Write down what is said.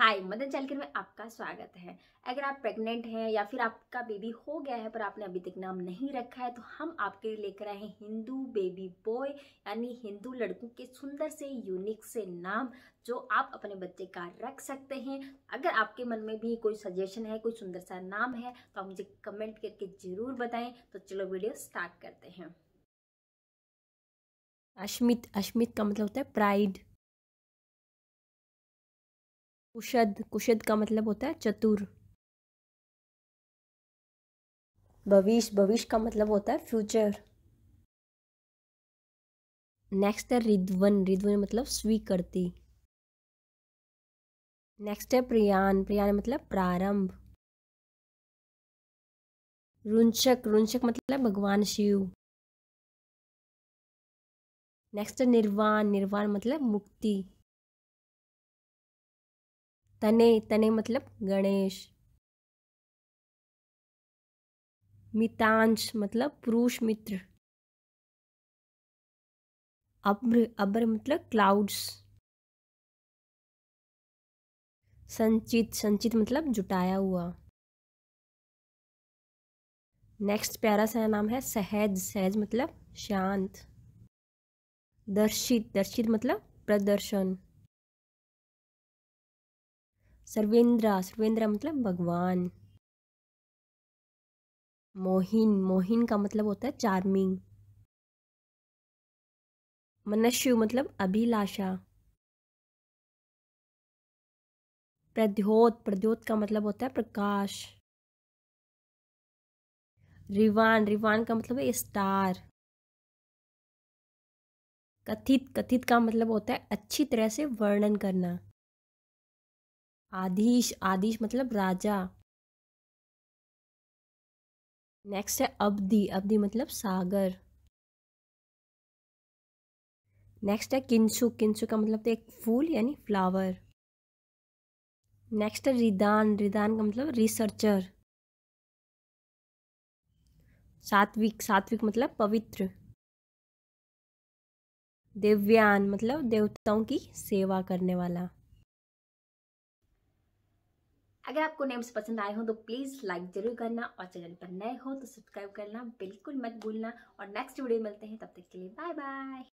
हाय मदन चालकर में आपका स्वागत है अगर आप प्रेग्नेंट हैं या फिर आपका बेबी हो गया है पर आपने अभी तक नाम नहीं रखा है तो हम आपके लिए लेकर आए हैं हिंदू बेबी बॉय यानी हिंदू लड़कों के सुंदर से यूनिक से नाम जो आप अपने बच्चे का रख सकते हैं अगर आपके मन में भी कोई सजेशन है कोई सुंदर सा नाम है तो आप मुझे कमेंट करके ज़रूर बताएं तो चलो वीडियो स्टार्ट करते हैं अश्मित अश्मित का मतलब होता है प्राइड कुशद कुशद का मतलब होता है चतुर भविष्य भविष्य का मतलब होता है फ्यूचर नेक्स्ट है रिद्वन रिद्वन मतलब स्वीकृति नेक्स्ट है प्रियान प्रियान मतलब प्रारंभ रुंचक रुंचक मतलब भगवान शिव नेक्स्ट है निर्वाण निर्वाण मतलब मुक्ति तने तने मतलब गणेश मितांश मतलब पुरुष मित्र अब्र अब्र मतलब क्लाउड्स संचित संचित मतलब जुटाया हुआ नेक्स्ट प्यारा सा नाम है सहज सहज मतलब शांत दर्शित दर्शित मतलब प्रदर्शन सर्वेंद्र सर्वेंद्र मतलब भगवान मोहिन मोहिन का मतलब होता है चार्मिंग मनुष्य मतलब अभिलाषा प्रद्योत प्रद्योत का मतलब होता है प्रकाश रिवान रिवान का मतलब है स्टार कथित कथित का मतलब होता है अच्छी तरह से वर्णन करना आदिश आदिश मतलब राजा नेक्स्ट है अवधि अवधि मतलब सागर नेक्स्ट है किंसु किंसु का मतलब तो एक फूल यानी फ्लावर नेक्स्ट है रिदान रिदान का मतलब रिसर्चर सात्विक सात्विक मतलब पवित्र दिव्यान मतलब देवताओं की सेवा करने वाला अगर आपको नेम्स पसंद आए हो तो प्लीज़ लाइक जरूर करना और चैनल पर नए हो तो सब्सक्राइब करना बिल्कुल मत भूलना और नेक्स्ट वीडियो मिलते हैं तब तक के लिए बाय बाय